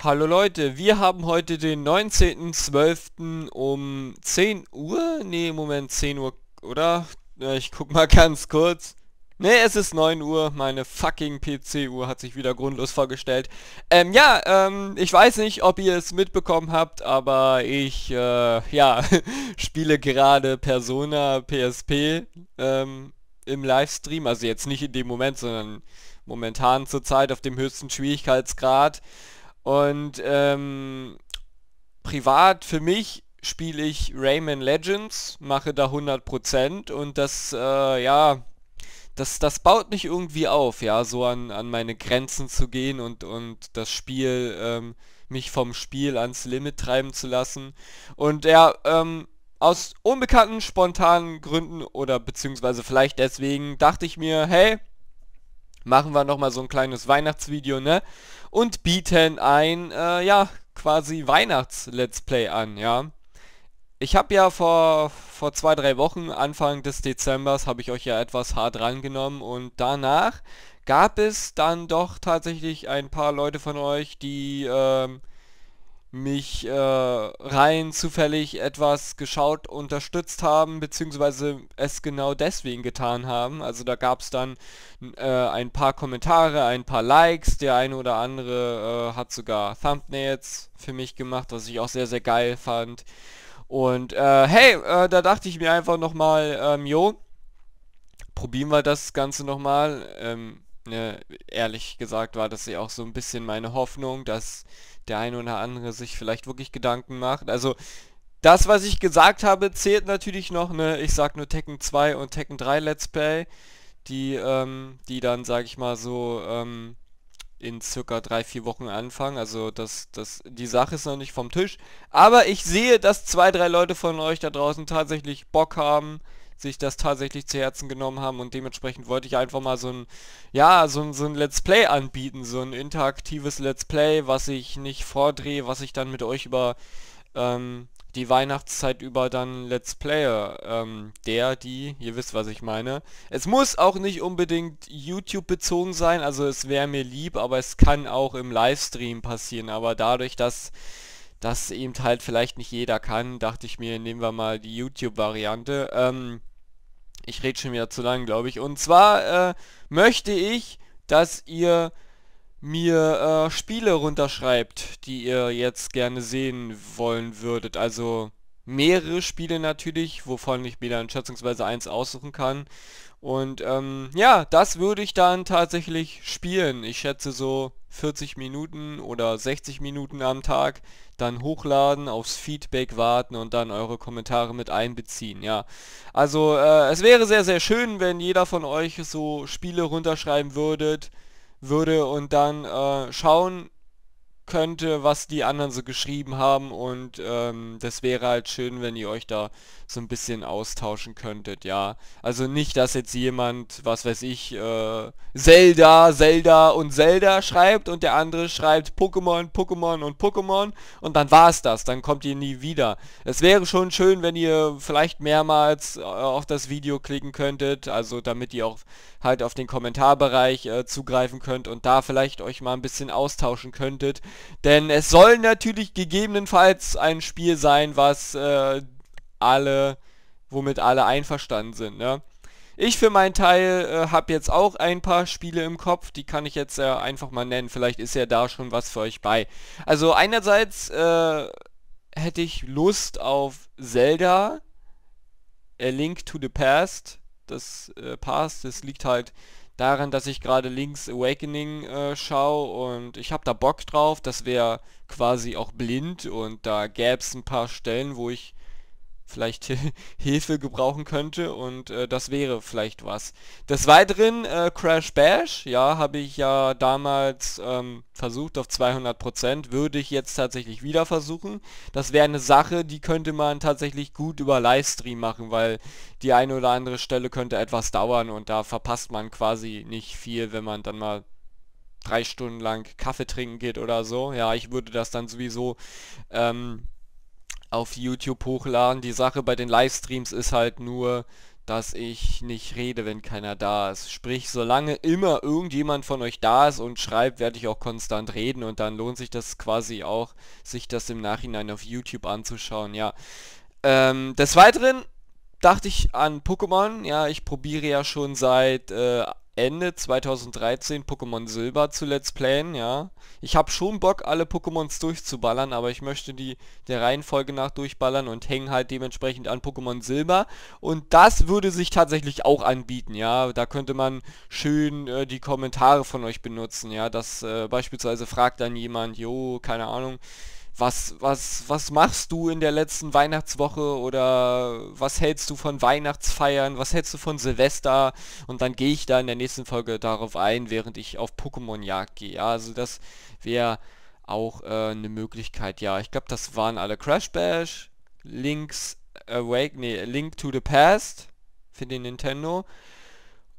Hallo Leute, wir haben heute den 19.12. um 10 Uhr. Ne, Moment, 10 Uhr, oder? Ich guck mal ganz kurz. Ne, es ist 9 Uhr. Meine fucking PC-Uhr hat sich wieder grundlos vorgestellt. Ähm, ja, ähm, ich weiß nicht, ob ihr es mitbekommen habt, aber ich, äh, ja, spiele gerade Persona PSP, ähm, im Livestream. Also jetzt nicht in dem Moment, sondern momentan zurzeit auf dem höchsten Schwierigkeitsgrad. Und ähm, privat für mich spiele ich Rayman Legends, mache da 100% und das, äh, ja, das, das baut mich irgendwie auf, ja, so an, an meine Grenzen zu gehen und, und das Spiel, ähm, mich vom Spiel ans Limit treiben zu lassen. Und ja, ähm, aus unbekannten, spontanen Gründen oder beziehungsweise vielleicht deswegen dachte ich mir, hey, machen wir nochmal so ein kleines Weihnachtsvideo, ne? und bieten ein, äh, ja, quasi Weihnachts-Let's Play an, ja. Ich habe ja vor, vor zwei, drei Wochen, Anfang des Dezembers, habe ich euch ja etwas hart rangenommen und danach gab es dann doch tatsächlich ein paar Leute von euch, die ähm, mich äh, rein zufällig etwas geschaut unterstützt haben, beziehungsweise es genau deswegen getan haben. Also da gab es dann äh, ein paar Kommentare, ein paar Likes, der eine oder andere äh, hat sogar Thumbnails für mich gemacht, was ich auch sehr, sehr geil fand. Und äh, hey, äh, da dachte ich mir einfach nochmal, ähm, jo, probieren wir das Ganze nochmal. Ähm, ne, ehrlich gesagt war das ja auch so ein bisschen meine Hoffnung, dass der eine oder andere sich vielleicht wirklich Gedanken macht. Also das, was ich gesagt habe, zählt natürlich noch. Ne? Ich sag nur Tekken 2 und Tekken 3 Let's Play, die, ähm, die dann, sag ich mal so, ähm, in circa drei, vier Wochen anfangen. Also das, das, die Sache ist noch nicht vom Tisch. Aber ich sehe, dass zwei, drei Leute von euch da draußen tatsächlich Bock haben, sich das tatsächlich zu Herzen genommen haben und dementsprechend wollte ich einfach mal so ein, ja, so ein, so ein Let's Play anbieten, so ein interaktives Let's Play, was ich nicht vordrehe, was ich dann mit euch über ähm, die Weihnachtszeit über dann Let's Player, ähm, der, die, ihr wisst, was ich meine. Es muss auch nicht unbedingt YouTube bezogen sein, also es wäre mir lieb, aber es kann auch im Livestream passieren, aber dadurch, dass das eben halt vielleicht nicht jeder kann, dachte ich mir, nehmen wir mal die YouTube-Variante. Ähm, ich rede schon wieder zu lang, glaube ich. Und zwar äh, möchte ich, dass ihr mir äh, Spiele runterschreibt, die ihr jetzt gerne sehen wollen würdet. Also mehrere Spiele natürlich, wovon ich mir dann schätzungsweise eins aussuchen kann. Und ähm, ja, das würde ich dann tatsächlich spielen. Ich schätze so 40 Minuten oder 60 Minuten am Tag, dann hochladen, aufs Feedback warten und dann eure Kommentare mit einbeziehen, ja. Also äh, es wäre sehr, sehr schön, wenn jeder von euch so Spiele runterschreiben würdet, würde und dann äh, schauen, könnte, was die anderen so geschrieben haben und ähm, das wäre halt schön, wenn ihr euch da so ein bisschen austauschen könntet, ja. Also nicht, dass jetzt jemand, was weiß ich, äh, Zelda, Zelda und Zelda schreibt und der andere schreibt Pokémon, Pokémon und Pokémon und dann war es das, dann kommt ihr nie wieder. Es wäre schon schön, wenn ihr vielleicht mehrmals äh, auf das Video klicken könntet, also damit ihr auch halt auf den Kommentarbereich äh, zugreifen könnt und da vielleicht euch mal ein bisschen austauschen könntet, denn es soll natürlich gegebenenfalls ein Spiel sein, was äh, alle, womit alle einverstanden sind. Ne? Ich für meinen Teil äh, habe jetzt auch ein paar Spiele im Kopf, die kann ich jetzt äh, einfach mal nennen. Vielleicht ist ja da schon was für euch bei. Also einerseits äh, hätte ich Lust auf Zelda, A Link to the Past. Das äh, Past, das liegt halt daran, dass ich gerade links Awakening äh, schaue und ich habe da Bock drauf. Das wäre quasi auch blind und da gäbe es ein paar Stellen, wo ich vielleicht Hilfe gebrauchen könnte und äh, das wäre vielleicht was. Des Weiteren äh, Crash Bash, ja, habe ich ja damals ähm, versucht auf 200%, würde ich jetzt tatsächlich wieder versuchen. Das wäre eine Sache, die könnte man tatsächlich gut über Livestream machen, weil die eine oder andere Stelle könnte etwas dauern und da verpasst man quasi nicht viel, wenn man dann mal drei Stunden lang Kaffee trinken geht oder so. Ja, ich würde das dann sowieso ähm, auf YouTube hochladen. Die Sache bei den Livestreams ist halt nur, dass ich nicht rede, wenn keiner da ist. Sprich, solange immer irgendjemand von euch da ist und schreibt, werde ich auch konstant reden und dann lohnt sich das quasi auch, sich das im Nachhinein auf YouTube anzuschauen, ja. Ähm, des Weiteren dachte ich an Pokémon, ja, ich probiere ja schon seit äh, Ende 2013 Pokémon Silber zu Let's Playen, ja. Ich habe schon Bock, alle Pokémons durchzuballern, aber ich möchte die der Reihenfolge nach durchballern und hängen halt dementsprechend an Pokémon Silber. Und das würde sich tatsächlich auch anbieten, ja. Da könnte man schön äh, die Kommentare von euch benutzen, ja. Das äh, beispielsweise fragt dann jemand, jo, keine Ahnung, was, was, was machst du in der letzten Weihnachtswoche oder was hältst du von Weihnachtsfeiern, was hältst du von Silvester und dann gehe ich da in der nächsten Folge darauf ein, während ich auf Pokémon-Jagd gehe. Ja, also das wäre auch äh, eine Möglichkeit, ja. Ich glaube, das waren alle Crash Bash, Links Awake, nee, Link to the Past für den Nintendo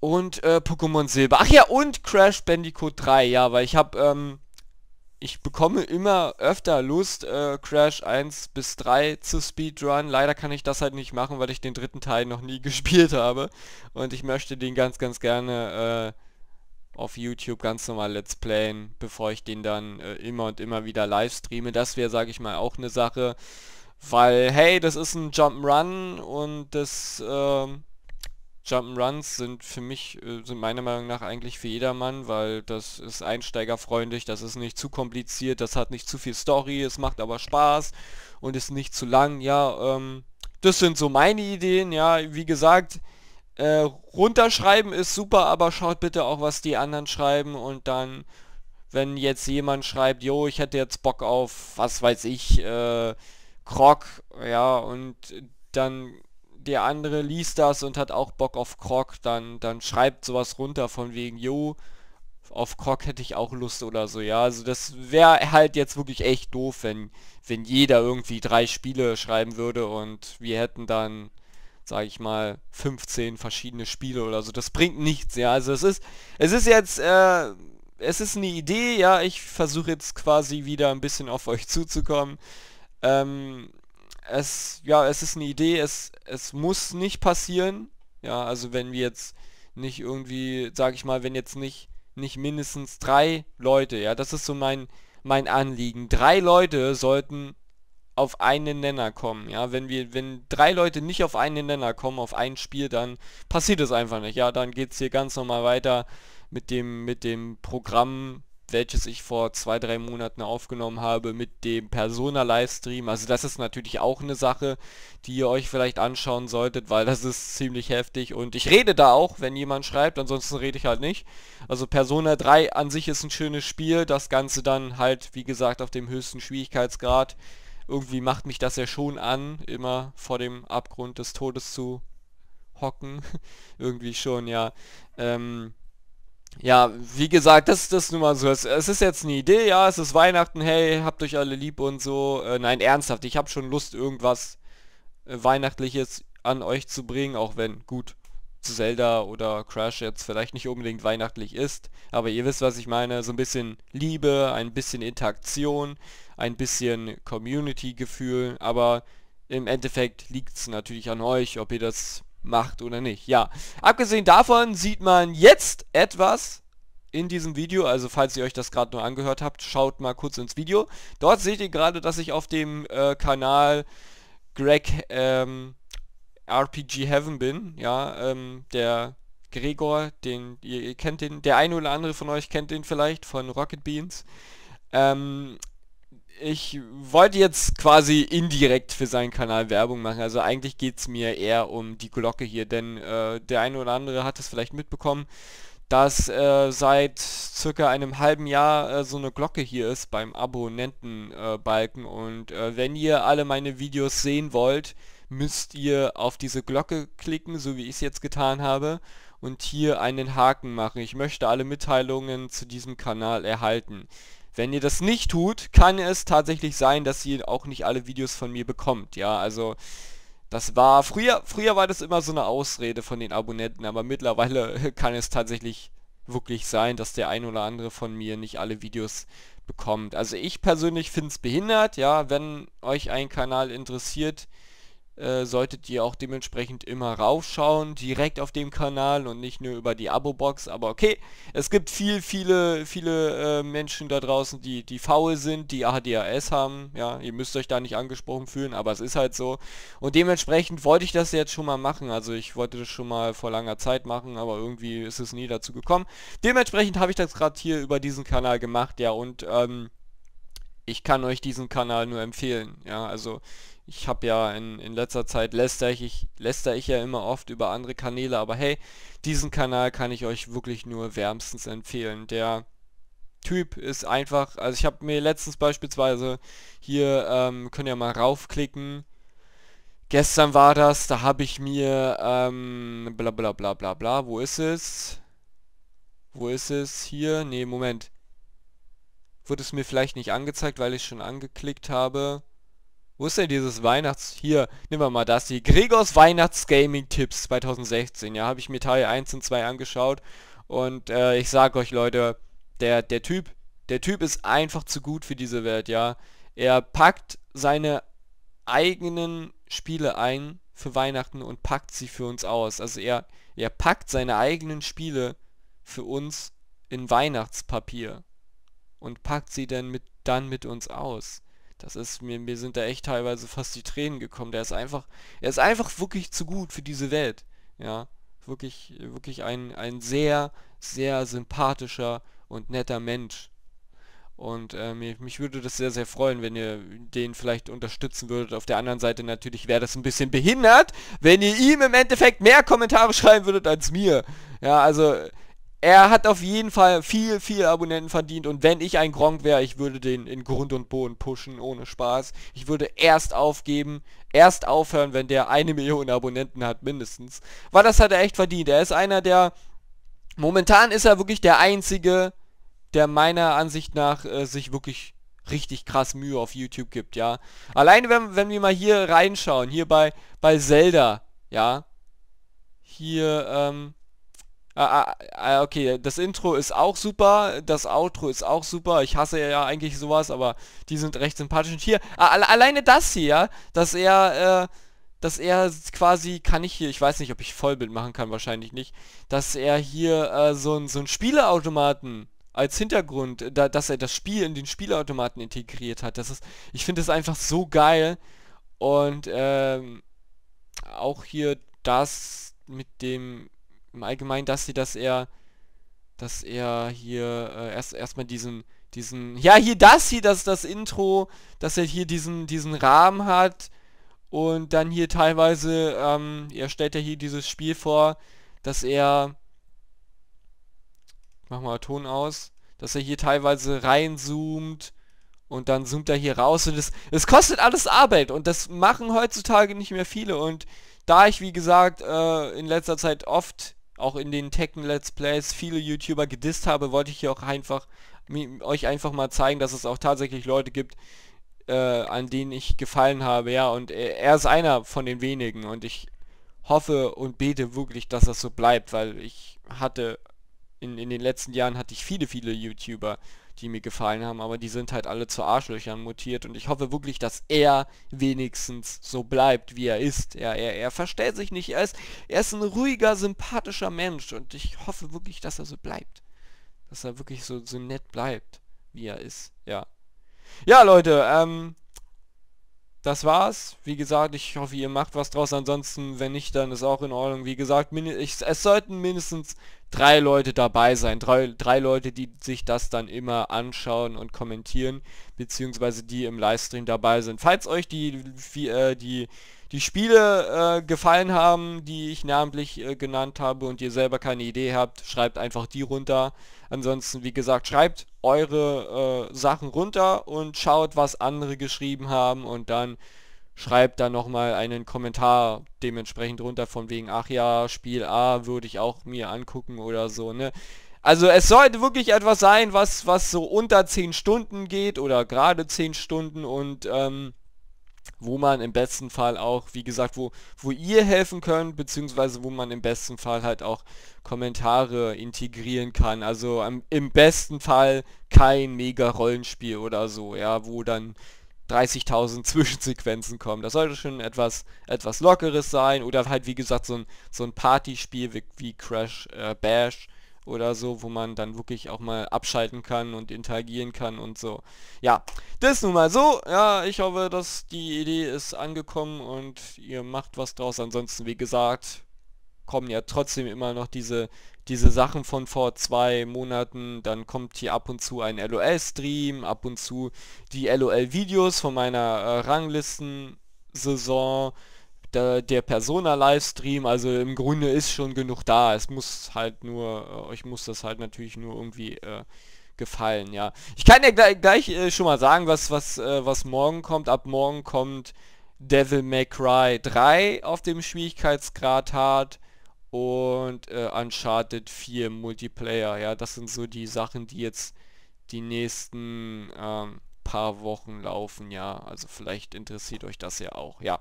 und äh, Pokémon Silber. Ach ja, und Crash Bandicoot 3, ja, weil ich habe ähm, ich bekomme immer öfter Lust, äh, Crash 1 bis 3 zu Speedrun. Leider kann ich das halt nicht machen, weil ich den dritten Teil noch nie gespielt habe. Und ich möchte den ganz, ganz gerne äh, auf YouTube ganz normal Let's Playen, bevor ich den dann äh, immer und immer wieder live streame. Das wäre, sage ich mal, auch eine Sache. Weil, hey, das ist ein Jump'n'Run und das... Ähm Jump'n'Runs sind für mich, äh, sind meiner Meinung nach eigentlich für jedermann, weil das ist einsteigerfreundlich, das ist nicht zu kompliziert, das hat nicht zu viel Story, es macht aber Spaß und ist nicht zu lang. Ja, ähm, das sind so meine Ideen, ja, wie gesagt, äh, runterschreiben ist super, aber schaut bitte auch, was die anderen schreiben und dann, wenn jetzt jemand schreibt, jo, ich hätte jetzt Bock auf, was weiß ich, äh, Krog, ja, und dann der andere liest das und hat auch Bock auf Krog, dann, dann schreibt sowas runter von wegen, jo, auf Krog hätte ich auch Lust oder so, ja. Also das wäre halt jetzt wirklich echt doof, wenn, wenn jeder irgendwie drei Spiele schreiben würde und wir hätten dann, sage ich mal, 15 verschiedene Spiele oder so. Das bringt nichts, ja. Also es ist, es ist jetzt, äh, es ist eine Idee, ja. Ich versuche jetzt quasi wieder ein bisschen auf euch zuzukommen. Ähm, es, ja, es ist eine Idee, es, es muss nicht passieren. Ja, also wenn wir jetzt nicht irgendwie, sag ich mal, wenn jetzt nicht, nicht mindestens drei Leute, ja, das ist so mein, mein Anliegen. Drei Leute sollten auf einen Nenner kommen, ja, wenn wir, wenn drei Leute nicht auf einen Nenner kommen, auf ein Spiel, dann passiert es einfach nicht, ja, dann es hier ganz normal weiter mit dem, mit dem Programm, welches ich vor zwei, drei Monaten aufgenommen habe mit dem Persona-Livestream. Also das ist natürlich auch eine Sache, die ihr euch vielleicht anschauen solltet, weil das ist ziemlich heftig. Und ich rede da auch, wenn jemand schreibt, ansonsten rede ich halt nicht. Also Persona 3 an sich ist ein schönes Spiel, das Ganze dann halt, wie gesagt, auf dem höchsten Schwierigkeitsgrad. Irgendwie macht mich das ja schon an, immer vor dem Abgrund des Todes zu hocken. Irgendwie schon, ja. Ähm, ja, wie gesagt, das, das ist nun mal so. Es, es, ist jetzt eine Idee, ja, es ist Weihnachten, hey, habt euch alle lieb und so. Äh, nein, ernsthaft, ich habe schon Lust, irgendwas äh, Weihnachtliches an euch zu bringen, auch wenn, gut, Zelda oder Crash jetzt vielleicht nicht unbedingt weihnachtlich ist, aber ihr wisst, was ich meine, so ein bisschen Liebe, ein bisschen Interaktion, ein bisschen Community-Gefühl, aber im Endeffekt liegt es natürlich an euch, ob ihr das macht oder nicht. Ja, abgesehen davon sieht man jetzt etwas in diesem Video, also falls ihr euch das gerade nur angehört habt, schaut mal kurz ins Video. Dort seht ihr gerade, dass ich auf dem äh, Kanal Greg ähm, RPG Heaven bin, ja, ähm, der Gregor, den ihr, ihr, kennt den, der eine oder andere von euch kennt den vielleicht von Rocket Beans. Ähm, ich wollte jetzt quasi indirekt für seinen Kanal Werbung machen. Also eigentlich geht es mir eher um die Glocke hier, denn äh, der eine oder andere hat es vielleicht mitbekommen, dass äh, seit circa einem halben Jahr äh, so eine Glocke hier ist beim Abonnentenbalken. und äh, wenn ihr alle meine Videos sehen wollt, müsst ihr auf diese Glocke klicken, so wie ich es jetzt getan habe, und hier einen Haken machen. Ich möchte alle Mitteilungen zu diesem Kanal erhalten. Wenn ihr das nicht tut, kann es tatsächlich sein, dass ihr auch nicht alle Videos von mir bekommt. Ja, also das war, früher, früher war das immer so eine Ausrede von den Abonnenten, aber mittlerweile kann es tatsächlich wirklich sein, dass der ein oder andere von mir nicht alle Videos bekommt. Also ich persönlich finde es behindert, ja, wenn euch ein Kanal interessiert, äh, solltet ihr auch dementsprechend immer raufschauen, direkt auf dem Kanal und nicht nur über die Abo-Box. Aber okay, es gibt viel, viele, viele äh, Menschen da draußen, die, die faul sind, die ADHS haben. Ja, ihr müsst euch da nicht angesprochen fühlen, aber es ist halt so. Und dementsprechend wollte ich das jetzt schon mal machen. Also ich wollte das schon mal vor langer Zeit machen, aber irgendwie ist es nie dazu gekommen. Dementsprechend habe ich das gerade hier über diesen Kanal gemacht, ja, und ähm, ich kann euch diesen Kanal nur empfehlen. Ja, also ich habe ja in, in letzter Zeit läster ich, läster ich ja immer oft über andere Kanäle, aber hey, diesen Kanal kann ich euch wirklich nur wärmstens empfehlen. Der Typ ist einfach, also ich habe mir letztens beispielsweise hier, ähm, könnt ihr mal raufklicken, gestern war das, da habe ich mir, ähm, bla bla bla bla bla, wo ist es? Wo ist es? Hier, nee, Moment. Wurde es mir vielleicht nicht angezeigt, weil ich schon angeklickt habe. Wo ist denn dieses Weihnachts... Hier, nehmen wir mal das. hier. Gregors weihnachts gaming tipps 2016. Ja, habe ich mir Teil 1 und 2 angeschaut. Und äh, ich sage euch, Leute, der, der Typ... Der Typ ist einfach zu gut für diese Welt, ja. Er packt seine eigenen Spiele ein für Weihnachten und packt sie für uns aus. Also er, er packt seine eigenen Spiele für uns in Weihnachtspapier und packt sie dann mit, dann mit uns aus. Das ist mir, mir sind da echt teilweise fast die Tränen gekommen. Der ist einfach, er ist einfach wirklich zu gut für diese Welt. Ja, wirklich, wirklich ein, ein sehr, sehr sympathischer und netter Mensch. Und äh, mich, mich, würde das sehr, sehr freuen, wenn ihr den vielleicht unterstützen würdet. Auf der anderen Seite natürlich wäre das ein bisschen behindert, wenn ihr ihm im Endeffekt mehr Kommentare schreiben würdet als mir. Ja, also er hat auf jeden Fall viel, viel Abonnenten verdient und wenn ich ein Gronk wäre, ich würde den in Grund und Boden pushen, ohne Spaß. Ich würde erst aufgeben, erst aufhören, wenn der eine Million Abonnenten hat, mindestens. Weil das hat er echt verdient. Er ist einer der, momentan ist er wirklich der Einzige, der meiner Ansicht nach äh, sich wirklich richtig krass Mühe auf YouTube gibt, ja. Alleine, wenn, wenn wir mal hier reinschauen, hier bei, bei Zelda, ja. Hier, ähm, Ah, ah, ah, okay, das Intro ist auch super, das Outro ist auch super. Ich hasse ja eigentlich sowas, aber die sind recht sympathisch. Und hier, ah, alleine das hier, dass er, äh, dass er quasi, kann ich hier, ich weiß nicht, ob ich Vollbild machen kann, wahrscheinlich nicht, dass er hier äh, so ein so Spieleautomaten als Hintergrund, äh, da, dass er das Spiel in den Spielautomaten integriert hat. Das ist, ich finde das einfach so geil. Und ähm, auch hier das mit dem im Allgemeinen, dass sie, dass er, dass er hier äh, erst erstmal diesen, diesen, ja hier das hier, dass das Intro, dass er hier diesen, diesen Rahmen hat und dann hier teilweise, ähm, er stellt ja hier dieses Spiel vor, dass er, mach mal Ton aus, dass er hier teilweise reinzoomt und dann zoomt er hier raus und es, es kostet alles Arbeit und das machen heutzutage nicht mehr viele und da ich wie gesagt äh, in letzter Zeit oft auch in den Tekken Let's Plays viele YouTuber gedisst habe, wollte ich hier auch einfach euch einfach mal zeigen, dass es auch tatsächlich Leute gibt, äh, an denen ich gefallen habe, ja, und er, er ist einer von den wenigen und ich hoffe und bete wirklich, dass das so bleibt, weil ich hatte in, in den letzten Jahren hatte ich viele, viele YouTuber, die mir gefallen haben, aber die sind halt alle zu Arschlöchern mutiert und ich hoffe wirklich, dass er wenigstens so bleibt, wie er ist. Ja, er, er verstellt sich nicht, er ist, er ist ein ruhiger, sympathischer Mensch und ich hoffe wirklich, dass er so bleibt. Dass er wirklich so, so nett bleibt, wie er ist, ja. Ja, Leute, ähm, das war's. Wie gesagt, ich hoffe, ihr macht was draus. Ansonsten, wenn nicht, dann ist auch in Ordnung. Wie gesagt, ich, es sollten mindestens drei Leute dabei sein, drei, drei Leute, die sich das dann immer anschauen und kommentieren, beziehungsweise die im Livestream dabei sind. Falls euch die, die, äh, die, die Spiele äh, gefallen haben, die ich namentlich äh, genannt habe und ihr selber keine Idee habt, schreibt einfach die runter. Ansonsten, wie gesagt, schreibt eure äh, Sachen runter und schaut, was andere geschrieben haben und dann schreibt da nochmal einen Kommentar dementsprechend runter von wegen, ach ja, Spiel A würde ich auch mir angucken oder so, ne? Also es sollte wirklich etwas sein, was, was so unter 10 Stunden geht oder gerade 10 Stunden und ähm, wo man im besten Fall auch, wie gesagt, wo, wo ihr helfen könnt, beziehungsweise wo man im besten Fall halt auch Kommentare integrieren kann. Also im, ähm, im besten Fall kein Mega-Rollenspiel oder so, ja, wo dann 30.000 Zwischensequenzen kommen. Das sollte schon etwas, etwas Lockeres sein oder halt wie gesagt so ein, so ein Partyspiel wie, wie Crash äh, Bash oder so, wo man dann wirklich auch mal abschalten kann und interagieren kann und so. Ja, das nun mal so. Ja, ich hoffe, dass die Idee ist angekommen und ihr macht was draus. Ansonsten, wie gesagt, kommen ja trotzdem immer noch diese diese Sachen von vor zwei Monaten, dann kommt hier ab und zu ein LOL-Stream, ab und zu die LOL-Videos von meiner äh, Ranglisten-Saison, der, der Persona-Livestream, also im Grunde ist schon genug da. Es muss halt nur, äh, euch muss das halt natürlich nur irgendwie äh, gefallen, ja. Ich kann ja gleich, gleich äh, schon mal sagen, was, was, äh, was morgen kommt. Ab morgen kommt Devil May Cry 3 auf dem Schwierigkeitsgrad hart und äh, Uncharted 4 Multiplayer. Ja, das sind so die Sachen, die jetzt die nächsten ähm, paar Wochen laufen. Ja, also vielleicht interessiert euch das ja auch. Ja,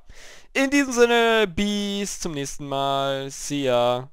in diesem Sinne, bis zum nächsten Mal. See ya.